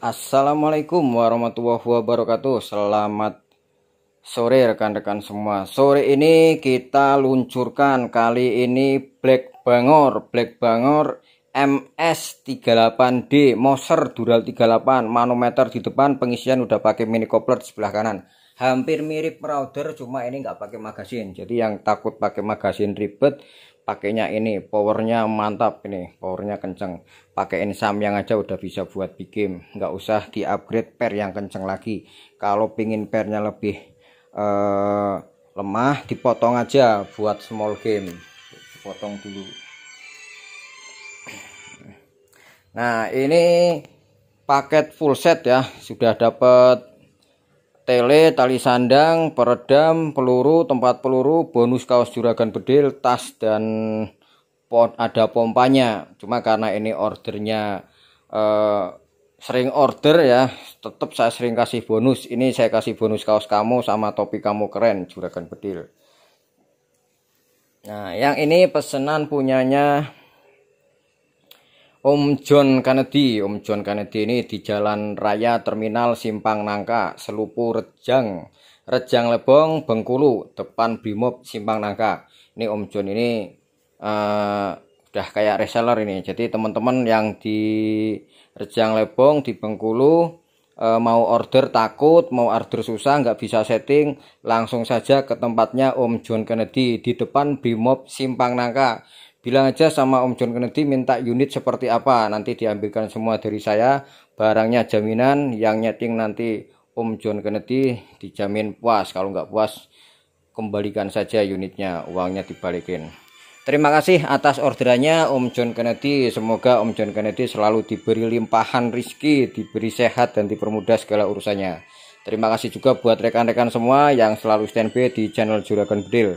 Assalamualaikum warahmatullahi wabarakatuh Selamat sore rekan-rekan semua Sore ini kita luncurkan kali ini Black Bangor Black Bangor MS38D Moser Dural 38 manometer di depan pengisian udah pakai mini coupler di sebelah kanan hampir mirip router cuma ini nggak pakai magasin jadi yang takut pakai magasin ribet pakainya ini powernya mantap ini powernya kenceng pakai yang aja udah bisa buat bikin nggak usah di upgrade pair yang kenceng lagi kalau pingin pernya lebih eh, lemah dipotong aja buat small game potong dulu nah ini paket full set ya sudah dapat tele, tali sandang, peredam, peluru, tempat peluru, bonus kaos juragan bedil, tas dan pot ada pompanya. Cuma karena ini ordernya eh, sering order ya, tetap saya sering kasih bonus. Ini saya kasih bonus kaos kamu sama topi kamu keren juragan bedil. Nah, yang ini pesanan punyanya Om John Kennedy. Om John Kennedy ini di Jalan Raya Terminal Simpang Nangka, Selupu Rejang, Rejang Lebong, Bengkulu, depan Brimob Simpang Nangka. Ini Om John ini uh, udah kayak reseller ini. Jadi teman-teman yang di Rejang Lebong di Bengkulu uh, mau order takut, mau order susah, nggak bisa setting, langsung saja ke tempatnya Om John Kennedy di depan Brimob Simpang Nangka Bilang aja sama Om John Kennedy minta unit seperti apa, nanti diambilkan semua dari saya, barangnya jaminan, yang nyeting nanti Om John Kennedy dijamin puas, kalau nggak puas kembalikan saja unitnya, uangnya dibalikin. Terima kasih atas orderannya Om John Kennedy. Semoga Om John Kennedy selalu diberi limpahan rizki, diberi sehat dan dipermudah segala urusannya. Terima kasih juga buat rekan-rekan semua yang selalu standby di channel Juragan Bedil.